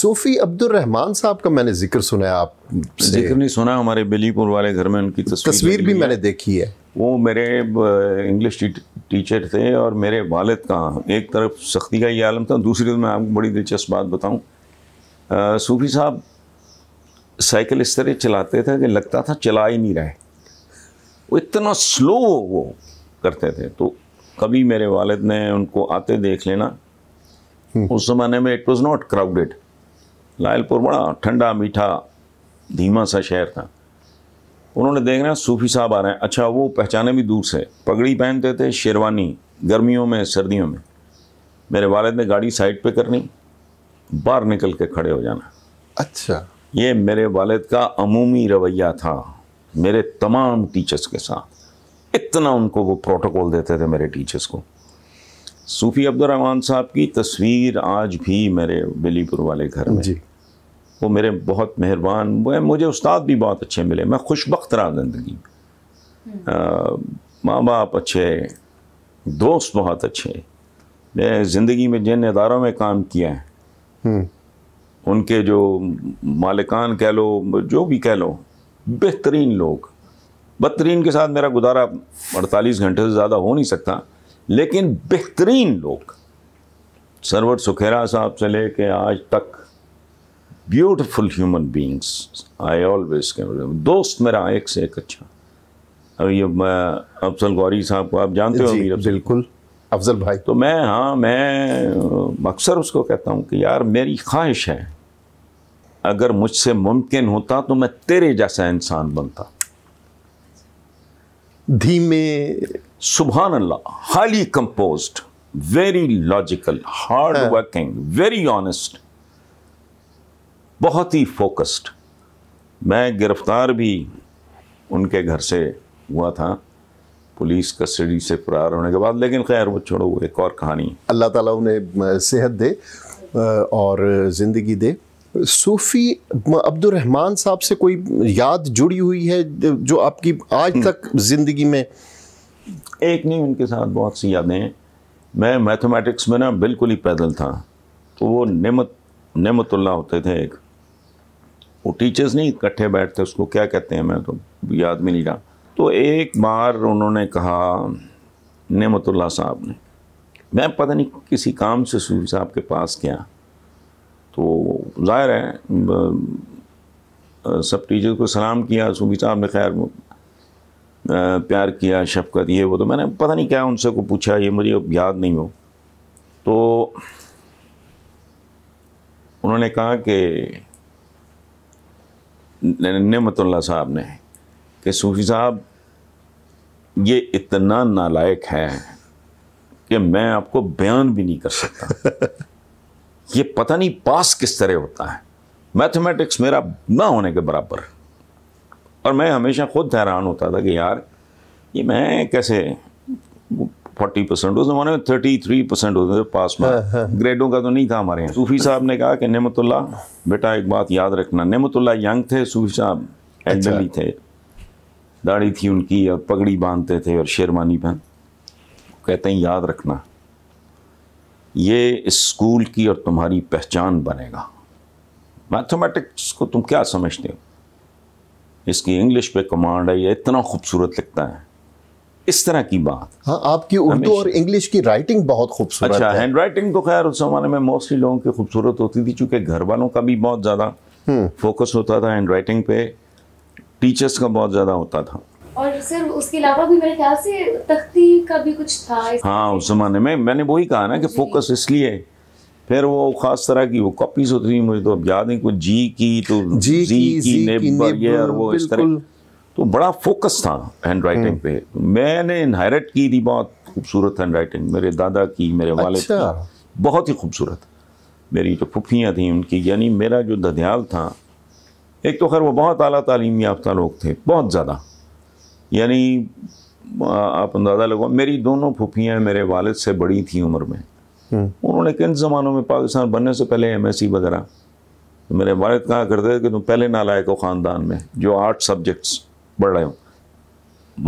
सूफी अब्दुल रहमान साहब का मैंने जिक्र सुना है आप जिक्र नहीं सुना हमारे बेलीपुर वाले घर में उनकी तस्वीर, तस्वीर भी मैंने देखी है वो मेरे इंग्लिश टीचर थे और मेरे वालद का एक तरफ सख्ती का ये आलम था दूसरी तरफ मैं आपको बड़ी दिलचस्प बात बताऊँ सूफी साहब साइकिल इस तरह चलाते थे कि लगता था चला ही नहीं रहे वो इतना स्लो वो करते थे तो कभी मेरे वालद ने उनको आते देख लेना हम्म। उस ज़माने में it was not crowded Lyallpur बड़ा ठंडा मीठा धीमा सा शहर था उन्होंने देख रहे हैं सूफी साहब आ रहे हैं अच्छा वो पहचाने भी दूर से पगड़ी पहनते थे शेरवानी गर्मियों में सर्दियों में मेरे वालद ने गाड़ी साइड पे करनी बाहर निकल के खड़े हो जाना अच्छा ये मेरे वालद का अमूमी रवैया था मेरे तमाम टीचर्स के साथ इतना उनको वो प्रोटोकॉल देते थे मेरे टीचर्स को सूफ़ी अब्दुलरहमान साहब की तस्वीर आज भी मेरे बिलीपुर वाले घर में वो मेरे बहुत मेहरबान वह मुझे उस्ताद भी बहुत अच्छे मिले मैं खुशबक रहा ज़िंदगी हम्म। माँ बाप अच्छे दोस्त बहुत अच्छे मैं ज़िंदगी में जिन इदारों में काम किया है हम्म। उनके जो मालिकान कह लो जो भी कह लो बेहतरीन लोग बदतरीन के साथ मेरा गुजारा अड़तालीस घंटे से ज़्यादा हो नहीं सकता लेकिन बेहतरीन लोग सरवर सुखेरा साहब से लेके आज तक beautiful human beings I always दोस्त मेरा एक से एक अच्छा अब ये अफजल गौरी साहब को आप जानते हो बिल्कुल अफजल भाई तो मैं हाँ मैं अक्सर उसको कहता हूँ कि यार मेरी ख्वाहिश है अगर मुझसे मुमकिन होता तो मैं तेरे जैसा इंसान बनता धीमे सुबहान अल्लाह highly composed very logical hard working very honest बहुत ही फोकस्ड मैं गिरफ्तार भी उनके घर से हुआ था पुलिस कस्टडी से फरार होने के बाद लेकिन खैर वो छोड़ो वो एक और कहानी अल्लाह ताला उन्हें सेहत दे और ज़िंदगी दे सूफ़ी अब्दुलरहमान साहब से कोई याद जुड़ी हुई है जो आपकी आज हम्म। तक ज़िंदगी में एक नहीं उनके साथ बहुत सी यादें मैं मैथमेटिक्स में ना बिल्कुल ही पैदल था तो वो नमत नमतुल्ला होते थे एक वो टीचर्स नहीं इकट्ठे बैठते उसको क्या कहते हैं मैं तो याद में नहीं रहा तो एक बार उन्होंने कहा नमतुल्ला साहब ने मैं पता नहीं किसी काम से सूफी साहब के पास गया तो जाहिर है सब टीचर को सलाम किया सूफी साहब ने खैर प्यार किया शफकत ये वो तो मैंने पता नहीं क्या उनसे को पूछा ये मुझे याद नहीं हो तो उन्होंने कहा कि नमतुल्ला साहब ने कि सूफी साहब ये इतना नालायक है कि मैं आपको बयान भी नहीं कर सकता ये पता नहीं पास किस तरह होता है मैथमेटिक्स मेरा ना होने के बराबर और मैं हमेशा खुद हैरान होता था कि यार ये मैं कैसे फोर्टी परसेंट उस जमाने में थर्टी थ्री परसेंट होते थे पास में हाँ, हाँ। ग्रेडों का तो नहीं था हमारे यहाँ सूफी साहब ने कहा कि नमतुल्ला बेटा एक बात याद रखना नमतुल्ला यंग थे सूफी साहब एल्डरली अच्छा। थे दाढ़ी थी उनकी और पगड़ी बांधते थे और शेरवानी पहन कहते हैं याद रखना ये इस स्कूल की और तुम्हारी पहचान बनेगा मैथमेटिक्स को तुम क्या समझते हो इसकी इंग्लिश पे कमांड है ये इतना खूबसूरत लिखता है इस तरह की बात हाँ आपकी उर्दू और इंग्लिश की राइटिंग बहुत खूबसूरत अच्छा हैंड राइटिंग तो खैर उस जमाने में मोस्टली लोगों की खूबसूरत होती थी चूंकि घर वालों का भी बहुत ज़्यादा फोकस हम्म। होता था हैंड राइटिंग पे टीचर्स का बहुत ज़्यादा होता था और सर उसके अलावा भी मेरे ख्याल से तख्ती का भी कुछ था हाँ उस जमाने में मैंने वही कहा ना कि फोकस इसलिए फिर वो खास तरह की वो कॉपीज होती थी मुझे तो अब याद नहीं कुछ जी की तो जी, जी की, जी की, की नेबर ये और वो इस तरह तो बड़ा फोकस था हैंड राइटिंग हम्म। पे मैंने इनहेरिट की थी बहुत खूबसूरत हैंड राइटिंग मेरे दादा की मेरे वाले की अच्छा। बहुत ही खूबसूरत मेरी जो फुफियाँ थी उनकी यानी मेरा जो ददयाल था एक तो खैर वो बहुत अली तालीम याफ्ता लोग थे बहुत ज़्यादा यानी आप अंदाज़ा लगाओ मेरी दोनों फुफियाँ मेरे वालद से बड़ी थी उम्र में हम्म। उन्होंने किन ज़मानों में पाकिस्तान बनने से पहले एम एस सी वगैरह तो मेरे वालद कहा करते थे कि तुम पहले ना लायक हो ख़ानदान में जो आर्ट सब्जेक्ट्स पढ़ रहे हो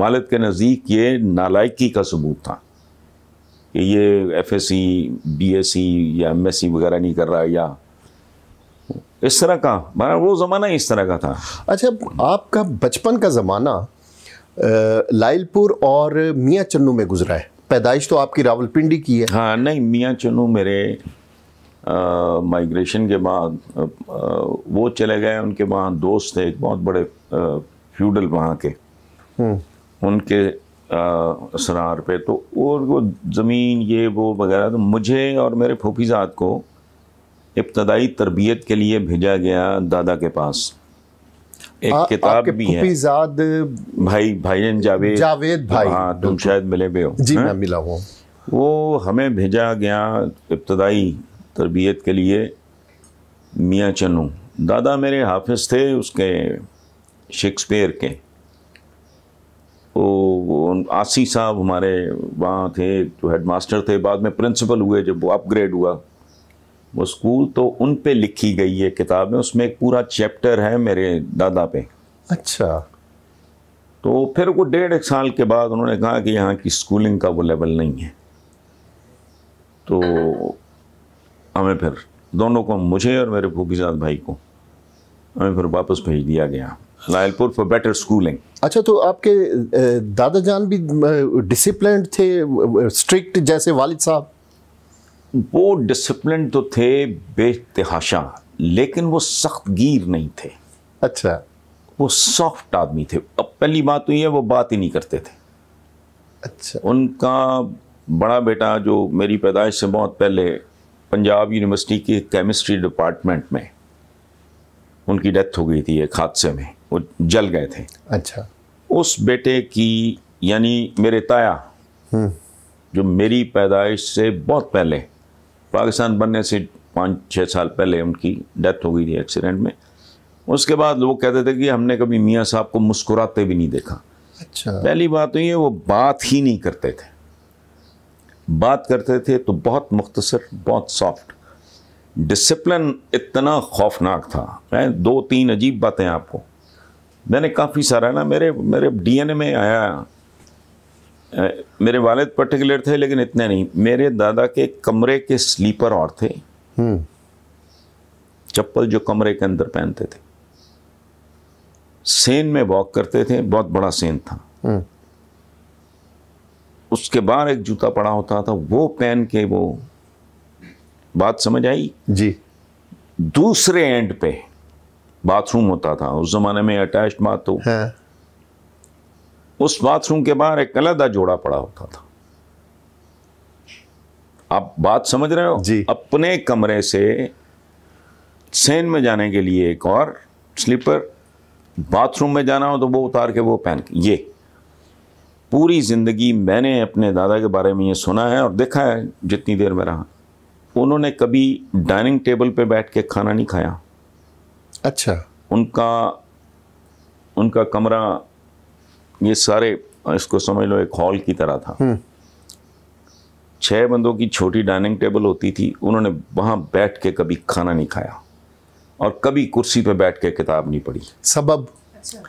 वालद के नज़दीक ये नालायकी का सबूत था कि ये F S C B S C या एम एस सी वगैरह नहीं कर रहा या इस तरह का माना वो ज़माना ही इस तरह का था अच्छा आपका बचपन का ज़माना लाइलपुर और मियाँ चन्नू में गुजरा है पैदाइश तो आपकी रावलपिंडी की है हाँ नहीं मियाँ चनू मेरे माइग्रेशन के बाद वो चले गए उनके वहाँ दोस्त थे एक बहुत बड़े फ्यूडल वहाँ के हम्म। उनके सरार पे तो और वो ज़मीन ये वो वगैरह तो मुझे और मेरे फूफीजात को इब्तदाई तरबियत के लिए भेजा गया दादा के पास एक आ, किताब भी है भाई भाई जावेद जावेद भाई हाँ तुम शायद मिले भी हो जी हाँ? मैं मिला हूँ वो हमें भेजा गया इब्तदाई तरबियत के लिए मियाँ चनू दादा मेरे हाफिज थे उसके शेक्सपियर के वो आसी साहब हमारे वहाँ थे जो हेडमास्टर थे बाद में प्रिंसिपल हुए जब वो अपग्रेड हुआ वो स्कूल तो उन पे लिखी गई है किताबें उसमें एक पूरा चैप्टर है मेरे दादा पे अच्छा तो फिर वो डेढ़ एक साल के बाद उन्होंने कहा कि यहाँ की स्कूलिंग का वो लेवल नहीं है तो हमें फिर दोनों को मुझे और मेरे फूफीजाद भाई को हमें फिर वापस भेज दिया गया लायलपुर फॉर बेटर स्कूलिंग अच्छा तो आपके दादा जान भी डिसिप्लिन थे स्ट्रिक्ट जैसे वालिद साहब वो डिसिप्लिन तो थे बेतहाशा लेकिन वो सख्त गिर नहीं थे अच्छा वो सॉफ्ट आदमी थे अब पहली बात तो ये वो बात ही नहीं करते थे अच्छा उनका बड़ा बेटा जो मेरी पैदाइश से बहुत पहले पंजाब यूनिवर्सिटी के केमिस्ट्री डिपार्टमेंट में उनकी डेथ हो गई थी एक हादसे में वो जल गए थे अच्छा उस बेटे की यानी मेरे ताया हम्म। जो मेरी पैदाइश से बहुत पहले पाकिस्तान बनने से पाँच छः साल पहले उनकी डेथ हो गई थी एक्सीडेंट में उसके बाद लोग कहते थे कि हमने कभी मियाँ साहब को मुस्कुराते भी नहीं देखा अच्छा पहली बात तो ये वो बात ही नहीं करते थे बात करते थे तो बहुत मुख्तसर बहुत सॉफ्ट डिसिप्लिन इतना खौफनाक था मैं दो तीन अजीब बातें आपको मैंने काफ़ी सारा ना मेरे मेरे डीएनए में आया मेरे वालिद पर्टिकुलर थे लेकिन इतने नहीं मेरे दादा के कमरे के स्लीपर और थे हम्म। चप्पल जो कमरे के अंदर पहनते थे सेन में वॉक करते थे बहुत बड़ा सेन था हम्म। उसके बाहर एक जूता पड़ा होता था वो पहन के वो बात समझ आई जी दूसरे एंड पे बाथरूम होता था उस जमाने में अटैच बाथरूम हाँ। उस बाथरूम के बाहर एक अलहदा जोड़ा पड़ा होता था आप बात समझ रहे हो जी अपने कमरे से सेन में जाने के लिए एक और स्लीपर बाथरूम में जाना हो तो वो उतार के वो पहन के ये पूरी ज़िंदगी मैंने अपने दादा के बारे में ये सुना है और देखा है जितनी देर में रहा उन्होंने कभी डाइनिंग टेबल पे बैठ के खाना नहीं खाया अच्छा उनका उनका कमरा ये सारे इसको समझ लो एक हॉल की तरह था हम्म। छह बंदों की छोटी डाइनिंग टेबल होती थी उन्होंने वहां बैठ के कभी खाना नहीं खाया और कभी कुर्सी पे बैठ के किताब नहीं पढ़ी सबब अच्छा।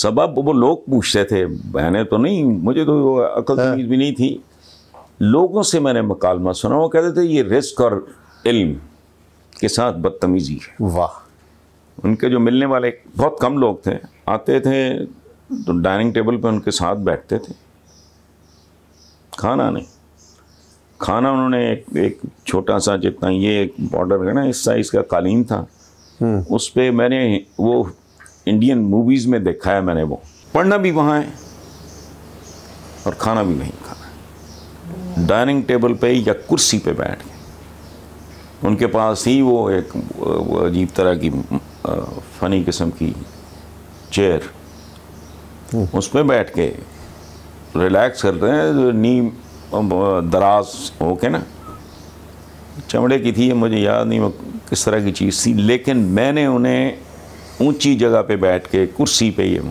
सबब वो लोग पूछते थे मैंने तो नहीं मुझे तो अकल हाँ। तमीज़ भी नहीं थी लोगों से मैंने मकालमा सुना वो कहते थे ये रिस्क और इल्म के साथ बदतमीज़ी है वाह उनके जो मिलने वाले बहुत कम लोग थे आते थे तो डाइनिंग टेबल पे उनके साथ बैठते थे खाना नहीं खाना उन्होंने एक, एक छोटा सा जितना ये एक बॉर्डर है ना इस साइज का कालीन था हम्म। उस पर मैंने वो इंडियन मूवीज़ में देखा है मैंने वो पढ़ना भी वहाँ है और खाना भी नहीं खाना डाइनिंग टेबल पे या कुर्सी पे बैठ के उनके पास ही वो एक अजीब तरह की फ़नी किस्म की चेयर हम्म। उसमें बैठ के रिलैक्स कर रहे हैं जो नी दराज के ना चमड़े की थी मुझे याद नहीं किस तरह की चीज़ थी लेकिन मैंने उन्हें ऊंची जगह पे बैठ के कुर्सी पे ये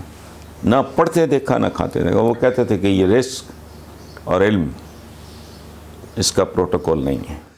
ना पढ़ते देखा ना खाते देखा वो कहते थे कि ये रिस्क और इल्म इसका प्रोटोकॉल नहीं है